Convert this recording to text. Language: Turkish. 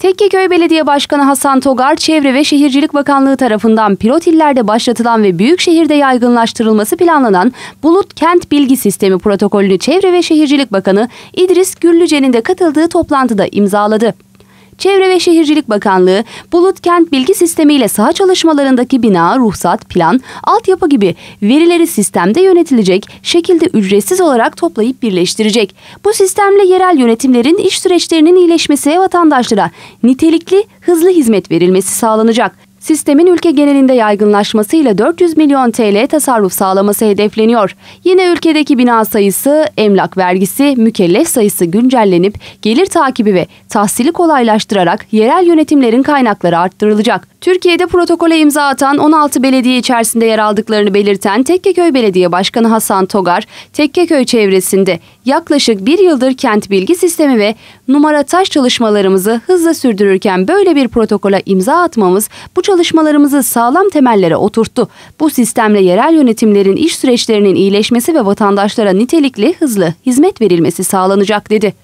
Tekkeköy Belediye Başkanı Hasan Togar, Çevre ve Şehircilik Bakanlığı tarafından pilot illerde başlatılan ve büyük şehirde yaygınlaştırılması planlanan Bulut Kent Bilgi Sistemi protokolünü Çevre ve Şehircilik Bakanı İdris Güllüce'nin de katıldığı toplantıda imzaladı. Çevre ve Şehircilik Bakanlığı, Bulut Kent Bilgi Sistemi ile saha çalışmalarındaki bina, ruhsat, plan, altyapı gibi verileri sistemde yönetilecek şekilde ücretsiz olarak toplayıp birleştirecek. Bu sistemle yerel yönetimlerin iş süreçlerinin iyileşmesi ve vatandaşlara nitelikli, hızlı hizmet verilmesi sağlanacak. Sistemin ülke genelinde yaygınlaşmasıyla 400 milyon TL tasarruf sağlaması hedefleniyor. Yine ülkedeki bina sayısı, emlak vergisi, mükellef sayısı güncellenip gelir takibi ve tahsili kolaylaştırarak yerel yönetimlerin kaynakları arttırılacak. Türkiye'de protokole imza atan 16 belediye içerisinde yer aldıklarını belirten Tekkeköy Belediye Başkanı Hasan Togar, Tekkeköy çevresinde yaklaşık bir yıldır kent bilgi sistemi ve numara taş çalışmalarımızı hızla sürdürürken böyle bir protokola imza atmamız bu çalışmalarımızı çalışmalarımızı sağlam temellere oturttu. Bu sistemle yerel yönetimlerin iş süreçlerinin iyileşmesi ve vatandaşlara nitelikli, hızlı hizmet verilmesi sağlanacak dedi.